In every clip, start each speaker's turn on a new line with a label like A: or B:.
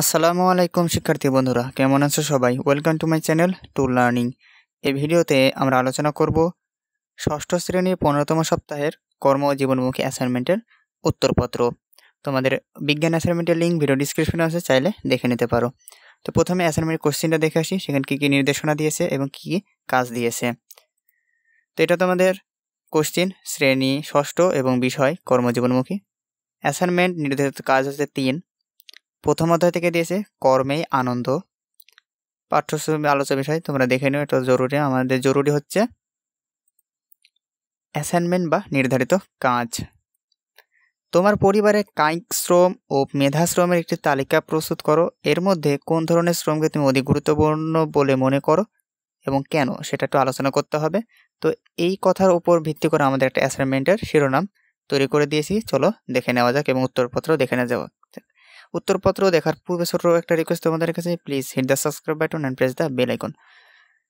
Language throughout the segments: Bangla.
A: আসসালামু আলাইকুম শিক্ষার্থী বন্ধুরা কেমন আছো সবাই welcome to my channel to learning এই ভিডিওতে আমরা আলোচনা করব ষষ্ঠ শ্রেণীর পনেরোতম সপ্তাহের কর্ম ও জীবনমুখী অ্যাসাইনমেন্টের উত্তরপত্র তোমাদের বিজ্ঞান অ্যাসাইনমেন্টের লিঙ্ক ভিডিও ডিসক্রিপশনে আছে চাইলে দেখে নিতে পারো তো প্রথমে অ্যাসাইনমেন্ট কোশ্চেনটা দেখে আসি সেখানে কী কী নির্দেশনা দিয়েছে এবং কী কী কাজ দিয়েছে তো এটা তোমাদের কোশ্চিন শ্রেণী ষষ্ঠ এবং বিষয় কর্মজীবনমুখী অ্যাসাইনমেন্ট নির্ধারিত কাজ হচ্ছে তিন প্রথম অধ্যায় থেকে দিয়েছে কর্মেই আনন্দ পাঠ্যশ্রম আলোচ্য বিষয় তোমরা দেখে নিও এটা জরুরি আমাদের জরুরি হচ্ছে অ্যাসাইনমেন্ট বা নির্ধারিত কাজ তোমার পরিবারে কায়িক শ্রম ও মেধা শ্রমের একটি তালিকা প্রস্তুত করো এর মধ্যে কোন ধরনের শ্রমকে তুমি অধিক গুরুত্বপূর্ণ বলে মনে করো এবং কেন সেটা একটু আলোচনা করতে হবে তো এই কথার উপর ভিত্তি করে আমাদের একটা অ্যাসাইনমেন্টের শিরোনাম তৈরি করে দিয়েছি চলো দেখে নেওয়া যাক এবং উত্তরপত্র দেখে নেওয়া যাওয়া উত্তরপত্র দেখার পূর্বে ছোট একটা রিকোয়েস্ট তোমাদের কাছে please hit the subscribe button and press the bell icon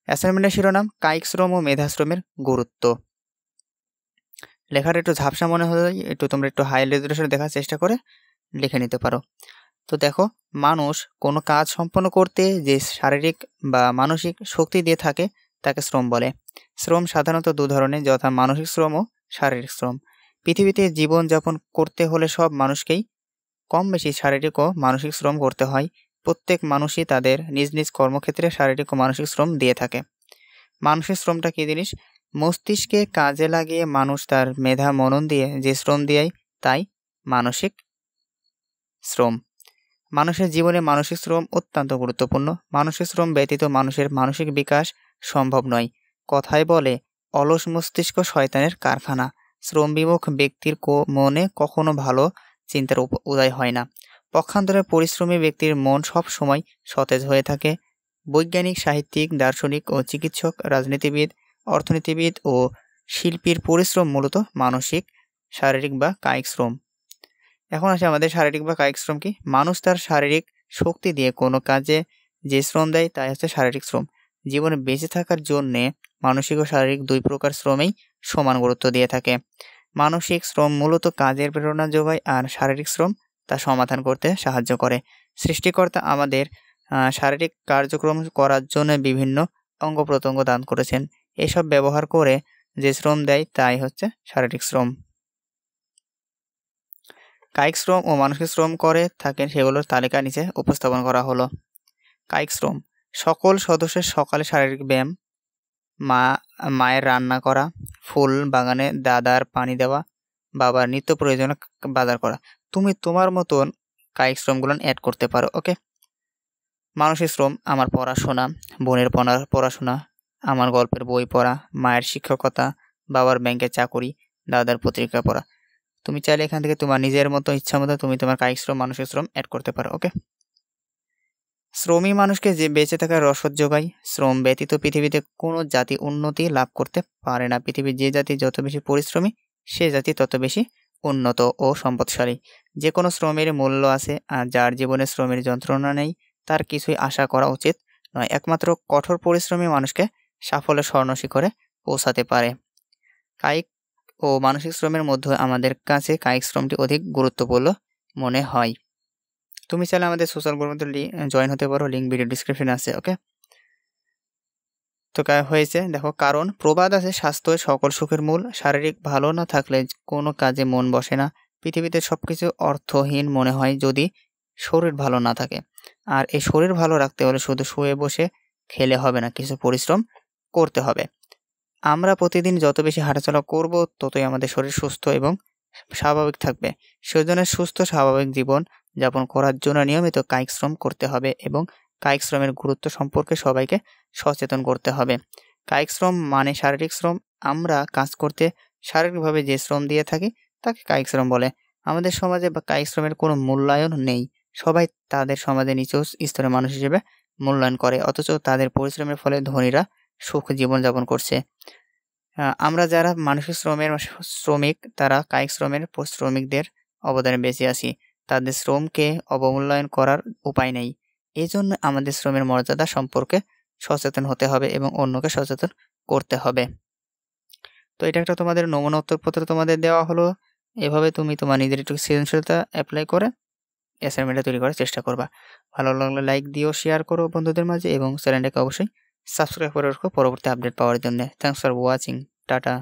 A: অ্যাসাইনমেন্টের শিরোনাম কায়িক শ্রম ও মেধাশ্রমের গুরুত্ব লেখার একটু ঝাপসা মনে হয় একটু তোমরা একটু হাই রেজুলেশন দেখার চেষ্টা করে লিখে নিতে পারো তো দেখো মানুষ কোনো কাজ সম্পন্ন করতে যে শারীরিক বা মানসিক শক্তি দিয়ে থাকে তাকে শ্রম বলে শ্রম সাধারণত দু ধরনের যথা মানসিক শ্রম ও শারীরিক শ্রম পৃথিবীতে জীবনযাপন করতে হলে সব মানুষকেই কম বেশি শারীরিক ও মানসিক শ্রম করতে হয় প্রত্যেক মানুষই তাদের নিজ নিজ কর্মক্ষেত্রে শারীরিক ও মানসিক শ্রম দিয়ে থাকে মানসিক শ্রমটা কী জিনিস মস্তিষ্কে কাজে লাগিয়ে মানুষ তার মেধা মনন দিয়ে যে শ্রম দেয় তাই মানসিক শ্রম মানুষের জীবনে মানসিক শ্রম অত্যন্ত গুরুত্বপূর্ণ মানসিক শ্রম ব্যতীত মানুষের মানসিক বিকাশ সম্ভব নয় কথায় বলে অলস মস্তিষ্ক শয়তানের কারখানা শ্রমবিমুখ ব্যক্তির মনে কখনো ভালো চিন্তার উদয় হয় না পক্ষান্তরে পরিশ্রমী ব্যক্তির মন সব সময় সতেজ হয়ে থাকে বৈজ্ঞানিক সাহিত্যিক দার্শনিক ও চিকিৎসক রাজনীতিবিদ অর্থনীতিবিদ ও শিল্পীর পরিশ্রম মূলত মানসিক শারীরিক বা কায়িক শ্রম এখন আসে আমাদের শারীরিক বা কায়িক শ্রম কি মানুষ তার শারীরিক শক্তি দিয়ে কোনো কাজে যে শ্রম দেয় তাই হচ্ছে শারীরিক শ্রম জীবনে বেঁচে থাকার জন্যে মানসিক ও শারীরিক দুই প্রকার শ্রমেই সমান গুরুত্ব দিয়ে থাকে মানসিক শ্রম মূলত কাজের প্রেরণা যোগায় আর শারীরিক শ্রম তা সমাধান করতে সাহায্য করে সৃষ্টিকর্তা আমাদের শারীরিক কার্যক্রম করার জন্য বিভিন্ন অঙ্গ প্রত্যঙ্গ দান করেছেন এসব ব্যবহার করে যে শ্রম দেয় তাই হচ্ছে শারীরিক শ্রম কায়িক শ্রম ও মানসিক শ্রম করে থাকেন সেগুলোর তালিকা নিচে উপস্থাপন করা হলো কায়িক শ্রম সকল সদস্যের সকালে শারীরিক ব্যায়াম মা মায়ের রান্না করা ফুল বাগানে দাদার পানি দেওয়া বাবার নিত্য প্রয়োজনে বাজার করা তুমি তোমার মতন কায়িক শ্রমগুলো অ্যাড করতে পারো ওকে মানুষের শ্রম আমার পড়াশোনা বোনের পড়াশোনা আমার গল্পের বই পড়া মায়ের শিক্ষকতা বাবার ব্যাংকে চাকরি দাদার পত্রিকা পড়া তুমি চাইলে এখান থেকে তোমার নিজের মতো ইচ্ছা মতো তুমি তোমার কায়িক শ্রম মানুষের শ্রম অ্যাড করতে পারো ওকে শ্রমই মানুষকে যে বেঁচে থাকার রসদ যোগায় শ্রম ব্যতীত পৃথিবীতে কোনো জাতি উন্নতি লাভ করতে পারে না পৃথিবীর যে জাতি যত বেশি পরিশ্রমী সে জাতি তত বেশি উন্নত ও সম্পদশালী যে কোনো শ্রমের মূল্য আছে আর যার জীবনে শ্রমের যন্ত্রণা নেই তার কিছুই আশা করা উচিত নয় একমাত্র কঠোর পরিশ্রমী মানুষকে সাফল্য স্বর্ণশিখরে পৌঁছাতে পারে কায়িক ও মানসিক শ্রমের মধ্যে আমাদের কাছে কায়িক শ্রমটি অধিক গুরুত্বপূর্ণ মনে হয় তুমি চাইলে আমাদের সোশ্যাল গ্রুপের মধ্যে জয়েন হতে পারো লিঙ্ক ভিডিও ডিসক্রিপশনে আছে ওকে তো হয়েছে দেখো কারণ প্রবাদ আছে স্বাস্থ্য সকল সুখের মূল শারীরিক ভালো না থাকলে কোনো কাজে মন বসে না পৃথিবীতে সব কিছু অর্থহীন মনে হয় যদি শরীর ভালো না থাকে আর এই শরীর ভালো রাখতে হলে শুধু শুয়ে বসে খেলে হবে না কিছু পরিশ্রম করতে হবে আমরা প্রতিদিন যত বেশি হাঁটাচলা করব ততই আমাদের শরীর সুস্থ এবং স্বাভাবিক থাকবে সেজন্য সুস্থ স্বাভাবিক জীবন যাপন করার জন্য নিয়মিত কায়িক শ্রম করতে হবে এবং কায়িক শ্রমের গুরুত্ব সম্পর্কে সবাইকে সচেতন করতে হবে কায়িক শ্রম মানে শারীরিক শ্রম আমরা কাজ করতে শারীরিকভাবে যে শ্রম দিয়ে থাকি তাকে কায়িক শ্রম বলে আমাদের সমাজে বা কায়িক শ্রমের কোনো মূল্যায়ন নেই সবাই তাদের সমাজে নিচু স্তরের মানুষ হিসেবে মূল্যায়ন করে অথচ তাদের পরিশ্রমের ফলে ধনীরা সুখ জীবনযাপন করছে আমরা যারা মানুষের শ্রমের শ্রমিক তারা কায়িক শ্রমের শ্রমিকদের অবদানে বেঁচে আসি তাদের শ্রমকে অবমূল্যায়ন করার উপায় নেই এই জন্য আমাদের শ্রমের মর্যাদা সম্পর্কে সচেতন হতে হবে এবং অন্যকে সচেতন করতে হবে তো এটা একটা তোমাদের নমুনা উত্তরপত্র তোমাদের দেওয়া হলো এভাবে তুমি তোমার নিজের একটু সৃজনশীলতা অ্যাপ্লাই করে অ্যাসাইনমেন্টটা তৈরি করার চেষ্টা করবা ভালো লাগলে লাইক দিও শেয়ার করো বন্ধুদের মাঝে এবং চ্যানেলটাকে অবশ্যই সাবস্ক্রাইব করে রাখো পরবর্তী আপডেট পাওয়ার জন্য থ্যাংকস ফর ওয়াচিং টাটা